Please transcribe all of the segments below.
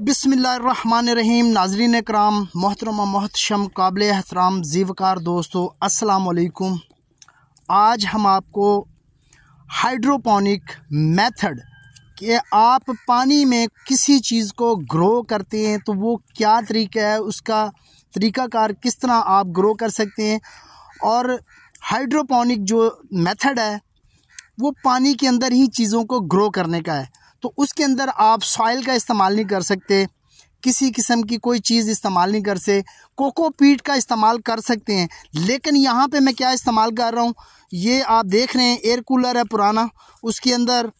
बिसमीम नाजरीन कराम मोहतरम मोहतम काबिल एहतराम जीवकार दोस्तों असलकुम आज हम आपको हाइड्रोपोनिक मेथड कि आप पानी में किसी चीज़ को ग्रो करते हैं तो वो क्या तरीका है उसका तरीकाकार किस तरह आप ग्रो कर सकते हैं और हाइड्रोपोनिक जो मेथड है वो पानी के अंदर ही चीज़ों को ग्रो करने का है तो उसके अंदर आप सॉइल का इस्तेमाल नहीं कर सकते किसी किस्म की कोई चीज़ इस्तेमाल नहीं कर सकते कोकोपीट का इस्तेमाल कर सकते हैं लेकिन यहाँ पे मैं क्या इस्तेमाल कर रहा हूँ ये आप देख रहे हैं एयर कूलर है पुराना उसके अंदर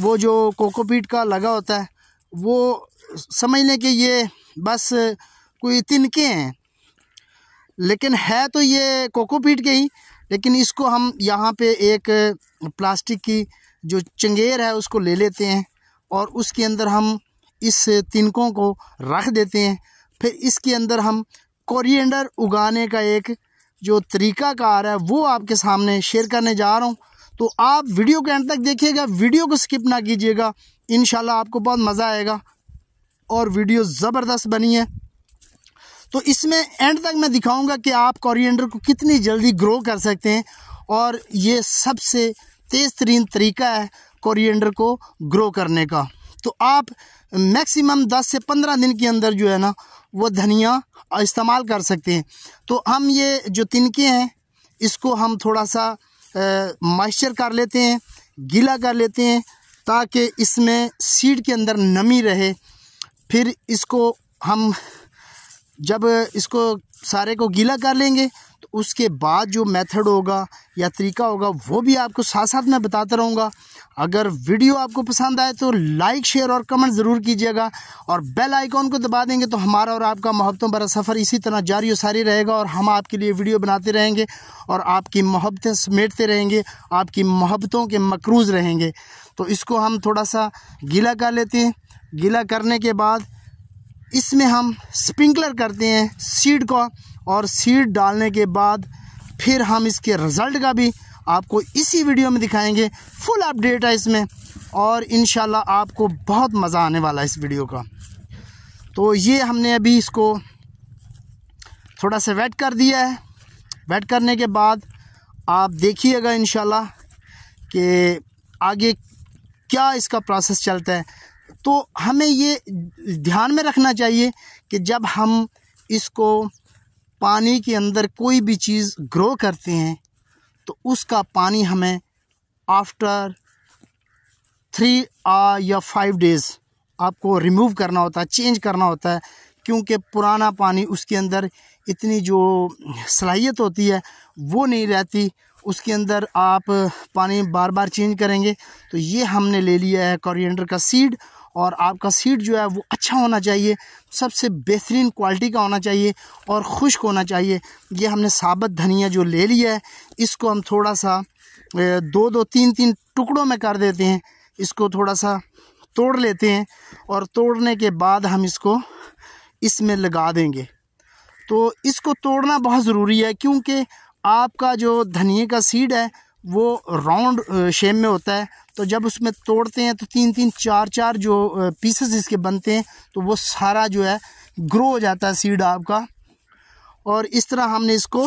वो जो कोकोपीट का लगा होता है वो समझ लें कि ये बस कोई तिनके हैं लेकिन है तो ये कोकोपीट के ही लेकिन इसको हम यहाँ पे एक प्लास्टिक की जो चंगेर है उसको ले लेते हैं और उसके अंदर हम इस तिनकों को रख देते हैं फिर इसके अंदर हम कोरिएंडर उगाने का एक जो तरीका कार है वो आपके सामने शेयर करने जा रहा हूँ तो आप वीडियो के एंड तक देखिएगा वीडियो को स्किप ना कीजिएगा इन आपको बहुत मज़ा आएगा और वीडियो ज़बरदस्त बनी है तो इसमें एंड तक मैं दिखाऊंगा कि आप कोरिएंडर को कितनी जल्दी ग्रो कर सकते हैं और ये सबसे तेज़ तरीन तरीका है कोरिएंडर को ग्रो करने का तो आप मैक्सिमम 10 से 15 दिन के अंदर जो है ना वो धनिया इस्तेमाल कर सकते हैं तो हम ये जो तिनके हैं इसको हम थोड़ा सा मॉइस्चर कर लेते हैं गीला कर लेते हैं ताकि इसमें सीड के अंदर नमी रहे फिर इसको हम जब इसको सारे को गीला कर लेंगे तो उसके बाद जो मेथड होगा या तरीका होगा वो भी आपको साथ साथ मैं बताता रहूँगा अगर वीडियो आपको पसंद आए तो लाइक शेयर और कमेंट ज़रूर कीजिएगा और बेल आइकॉन को दबा देंगे तो हमारा और आपका मोहब्बतों भरा सफ़र इसी तरह जारी और सारी रहेगा और हम आपके लिए वीडियो बनाते रहेंगे और आपकी मोहब्बतें समेटते रहेंगे आपकी मोहब्बतों के मकरूज़ रहेंगे तो इसको हम थोड़ा सा गीला कर लेते हैं गीला करने के बाद इसमें हम स्प्रिंकलर करते हैं सीड को और सीड डालने के बाद फिर हम इसके रिज़ल्ट का भी आपको इसी वीडियो में दिखाएंगे फुल अपडेट है इसमें और इन आपको बहुत मज़ा आने वाला है इस वीडियो का तो ये हमने अभी इसको थोड़ा सा वेट कर दिया है वेट करने के बाद आप देखिएगा इन कि आगे क्या इसका प्रोसेस चलता है तो हमें ये ध्यान में रखना चाहिए कि जब हम इसको पानी के अंदर कोई भी चीज़ ग्रो करते हैं तो उसका पानी हमें आफ्टर थ्री आ या फाइव डेज़ आपको रिमूव करना होता है चेंज करना होता है क्योंकि पुराना पानी उसके अंदर इतनी जो सलाहियत होती है वो नहीं रहती उसके अंदर आप पानी बार बार चेंज करेंगे तो ये हमने ले लिया है कोरिएंडर का सीड और आपका सीट जो है वो अच्छा होना चाहिए सबसे बेहतरीन क्वालिटी का होना चाहिए और खुश्क होना चाहिए ये हमने साबत धनिया जो ले लिया है इसको हम थोड़ा सा दो दो तीन तीन टुकड़ों में कर देते हैं इसको थोड़ा सा तोड़ लेते हैं और तोड़ने के बाद हम इसको इसमें लगा देंगे तो इसको तोड़ना बहुत ज़रूरी है क्योंकि आपका जो धनिए का सीड है वो राउंड शेप में होता है तो जब उसमें तोड़ते हैं तो तीन तीन चार चार जो पीसेस इसके बनते हैं तो वो सारा जो है ग्रो हो जाता है सीड आपका और इस तरह हमने इसको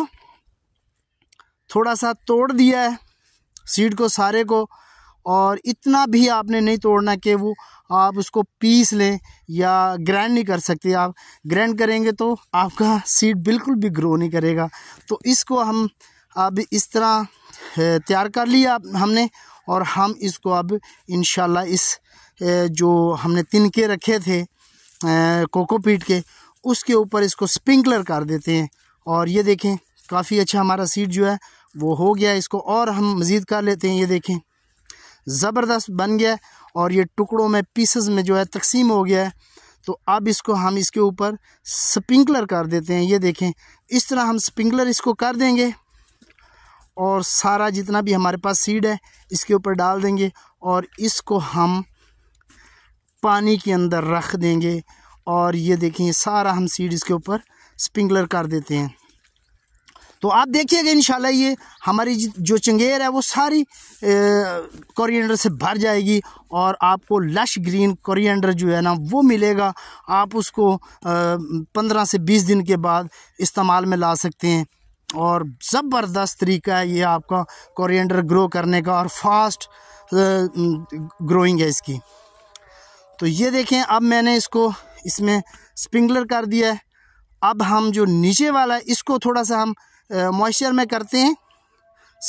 थोड़ा सा तोड़ दिया है सीड को सारे को और इतना भी आपने नहीं तोड़ना कि वो आप उसको पीस लें या ग्रैंड नहीं कर सकते आप ग्रैंड करेंगे तो आपका सीड बिल्कुल भी ग्रो नहीं करेगा तो इसको हम अब इस तरह तैयार कर लिया हमने और हम इसको अब इन इस जो हमने तिनके रखे थे कोकोपीट के उसके ऊपर इसको स्प्रिंकलर कर देते हैं और ये देखें काफ़ी अच्छा हमारा सीड जो है वो हो गया इसको और हम मज़ीद कर लेते हैं ये देखें ज़बरदस्त बन गया और ये टुकड़ों में पीसेस में जो है तकसीम हो गया है तो अब इसको हम इसके ऊपर स्प्रिंकलर कर देते हैं ये देखें इस तरह हम स्प्रिंकलर इसको कर देंगे और सारा जितना भी हमारे पास सीड है इसके ऊपर डाल देंगे और इसको हम पानी के अंदर रख देंगे और ये देखें सारा हम सीड इसके ऊपर स्प्रिंकलर कर देते हैं तो आप देखिएगा इन ये हमारी जो चंगेर है वो सारी कोरिएंडर से भर जाएगी और आपको लश ग्रीन कोरिएंडर जो है ना वो मिलेगा आप उसको पंद्रह से बीस दिन के बाद इस्तेमाल में ला सकते हैं और ज़बरदस्त तरीका है ये आपका कोरिएंडर ग्रो करने का और फास्ट ग्रोइंग है इसकी तो ये देखें अब मैंने इसको इसमें स्प्रिंकलर कर दिया है अब हम जो नीचे वाला है इसको थोड़ा सा हम मॉइस्चर में करते हैं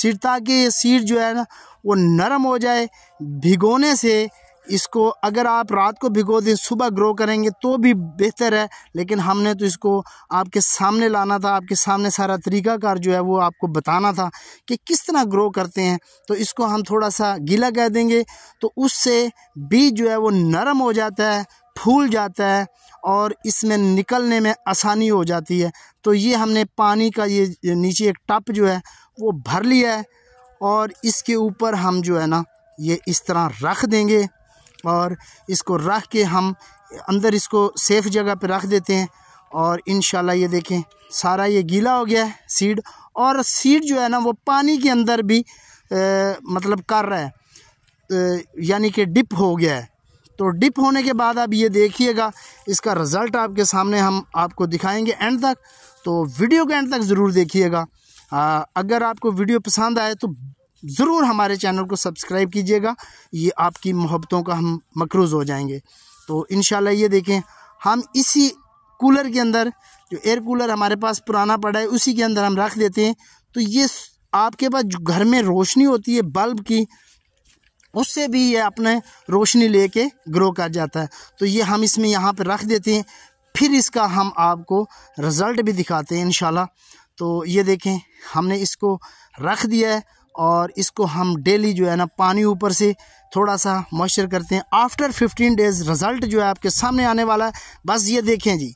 सीड ताकि ये सीड जो है ना वो नरम हो जाए भिगोने से इसको अगर आप रात को भिगो दें सुबह ग्रो करेंगे तो भी बेहतर है लेकिन हमने तो इसको आपके सामने लाना था आपके सामने सारा तरीकाकार जो है वो आपको बताना था कि किस तरह ग्रो करते हैं तो इसको हम थोड़ा सा गीला कह देंगे तो उससे बीज जो है वो नरम हो जाता है फूल जाता है और इसमें निकलने में आसानी हो जाती है तो ये हमने पानी का ये नीचे एक टप जो है वो भर लिया है और इसके ऊपर हम जो है ना ये इस तरह रख देंगे और इसको रख के हम अंदर इसको सेफ़ जगह पर रख देते हैं और इन ये देखें सारा ये गीला हो गया है सीड और सीड जो है ना वो पानी के अंदर भी आ, मतलब कर रहा है यानी कि डिप हो गया है तो डिप होने के बाद आप ये देखिएगा इसका रिज़ल्ट आपके सामने हम आपको दिखाएंगे एंड तक तो वीडियो के एंड तक ज़रूर देखिएगा अगर आपको वीडियो पसंद आए तो ज़रूर हमारे चैनल को सब्सक्राइब कीजिएगा ये आपकी मोहब्बतों का हम मकरूज़ हो जाएंगे तो इन ये देखें हम इसी कूलर के अंदर जो एयर कूलर हमारे पास पुराना पड़ा है उसी के अंदर हम रख देते हैं तो ये आपके पास जो घर में रोशनी होती है बल्ब की उससे भी ये अपने रोशनी लेके ग्रो कर जाता है तो ये हम इसमें यहाँ पर रख देते हैं फिर इसका हम आपको रिज़ल्ट भी दिखाते हैं इन तो ये देखें हमने इसको रख दिया है और इसको हम डेली जो है ना पानी ऊपर से थोड़ा सा मॉइस्चर करते हैं आफ्टर फिफ्टीन डेज़ रिज़ल्ट जो है आपके सामने आने वाला है बस ये देखें जी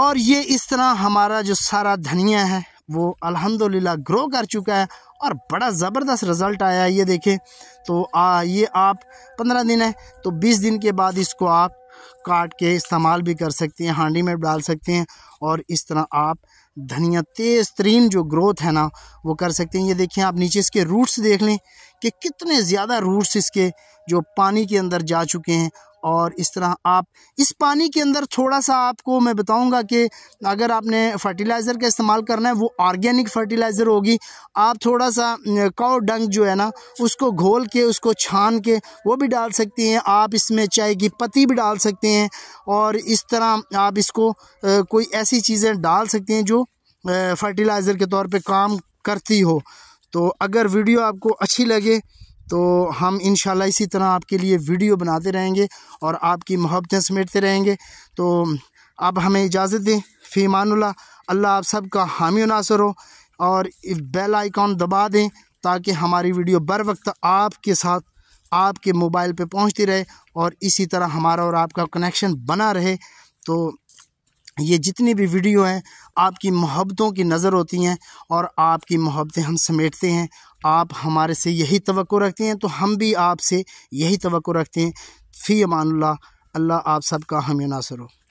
और ये इस तरह हमारा जो सारा धनिया है वो अल्हम्दुलिल्लाह ग्रो कर चुका है और बड़ा ज़बरदस्त रिज़ल्ट आया है ये देखें तो आ, ये आप पंद्रह दिन है तो बीस दिन के बाद इसको आप काट के इस्तेमाल भी कर सकते हैं हांडी में डाल सकते हैं और इस तरह आप धनिया तेज़ तरीन जो ग्रोथ है ना वो कर सकते हैं ये देखिए आप नीचे इसके रूट्स देख लें कि कितने ज़्यादा रूट्स इसके जो पानी के अंदर जा चुके हैं और इस तरह आप इस पानी के अंदर थोड़ा सा आपको मैं बताऊंगा कि अगर आपने फर्टिलाइज़र का इस्तेमाल करना है वो ऑर्गेनिक फर्टिलाइज़र होगी आप थोड़ा सा काव डंग जो है ना उसको घोल के उसको छान के वो भी डाल सकती हैं आप इसमें चाय की पत्ती भी डाल सकते हैं और इस तरह आप इसको कोई ऐसी चीज़ें डाल सकते हैं जो फर्टिलाइज़र के तौर पर काम करती हो तो अगर वीडियो आपको अच्छी लगे तो हम इन इसी तरह आपके लिए वीडियो बनाते रहेंगे और आपकी मोहब्बतें समेटते रहेंगे तो आप हमें इजाज़त दें फ़ीमानुल्ला अल्लाह आप सब का हामी नासर हो और बेल आइकॉन दबा दें ताकि हमारी वीडियो बर वक्त आपके साथ आपके मोबाइल पे पहुंचती रहे और इसी तरह हमारा और आपका कनेक्शन बना रहे तो ये जितनी भी वीडियो हैं आपकी मोहब्बतों की नज़र होती हैं और आपकी मोहब्बतें हम समेटते हैं आप हमारे से यही तो रखते हैं तो हम भी आपसे यही तो रखते हैं फ़ी अमानुल्ला अल्लाह आप सबका हम नासर हो